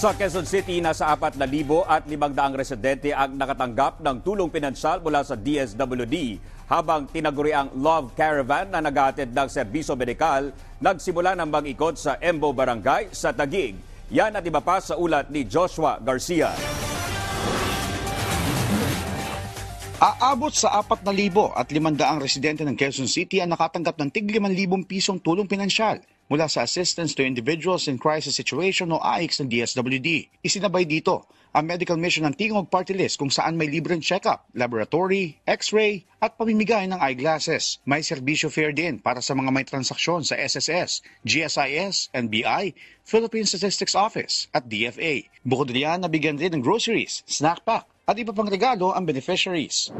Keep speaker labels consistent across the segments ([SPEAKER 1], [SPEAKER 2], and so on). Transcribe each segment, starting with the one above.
[SPEAKER 1] Sa Quezon City, nasa 4,000 at 500 residente ang nakatanggap ng tulong pinansyal mula sa DSWD habang tinaguri ang Love Caravan na nagatid ng serbisyo medikal nagsimula ng mag-ikot sa Embo Barangay sa Tagig. Yan at iba pa sa ulat ni Joshua Garcia.
[SPEAKER 2] Aabot sa 4,000 at 500 residente ng Quezon City ang nakatanggap ng tig 5,000 pisong tulong pinansyal mula sa Assistance to Individuals in Crisis Situation o AICS ng DSWD. Isinabay dito ang medical mission ng Tingog Party List kung saan may libreng check-up, laboratory, x-ray at pamimigay ng eyeglasses. May serbisyo fair din para sa mga may transaksyon sa SSS, GSIS, NBI, Philippine Statistics Office at DFA. Bukod riyan, nabigyan din ng groceries, snack pack at iba pang regalo ang beneficiaries.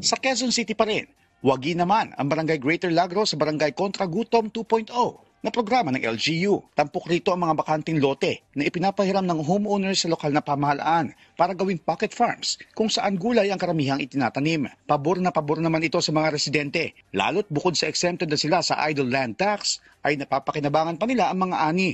[SPEAKER 2] Sa Quezon City pa rin, wagi naman ang Barangay Greater Lagro sa Barangay Contra Gutom 2.0 na programa ng LGU. Tampok rito ang mga bakanting lote na ipinapahiram ng homeowners sa lokal na pamahalaan para gawing pocket farms kung saan gulay ang karamihang itinatanim. Pabor na pabor naman ito sa mga residente, lalo't bukod sa exempted na sila sa idle land tax, ay napapakinabangan pa nila ang mga ani.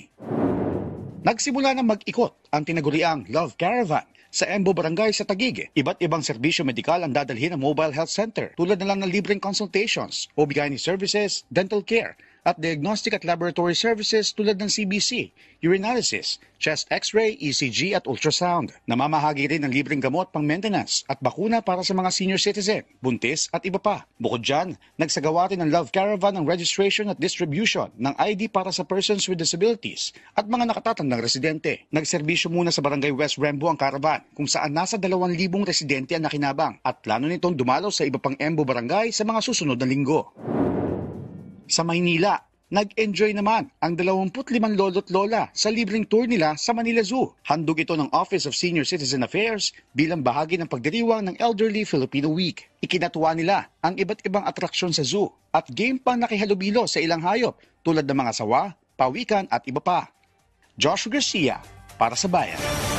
[SPEAKER 2] Nagsimula na mag-ikot ang tinaguriang Love Caravan sa Embo Barangay sa Tagig. Iba't ibang serbisyo medikal ang dadalhin ng Mobile Health Center tulad na lang ng libreng consultations, OBGYN services, dental care, at diagnostic at laboratory services tulad ng CBC, urinalysis, chest x-ray, ECG at ultrasound. Namamahagi rin ng libreng gamot pang maintenance at bakuna para sa mga senior citizen, buntis at iba pa. Bukod dyan, nagsagawa rin ng Love Caravan ng registration at distribution ng ID para sa persons with disabilities at mga nakatatandang residente. Nagserbisyo muna sa Barangay West Rembo ang caravan kung saan nasa 2,000 residente ang nakinabang at plano nitong dumalaw sa iba pang Embo Barangay sa mga susunod na linggo sa Maynila. Nag-enjoy naman ang 25 lolo't lola sa libreng tour nila sa Manila Zoo. Handog ito ng Office of Senior Citizen Affairs bilang bahagi ng pagdiriwang ng Elderly Filipino Week. Ikinatuwa nila ang iba't ibang atraksyon sa zoo at game pa nakihalubilo sa ilang hayop tulad ng mga sawa, pawikan at iba pa. Josh Garcia para sa Bayan.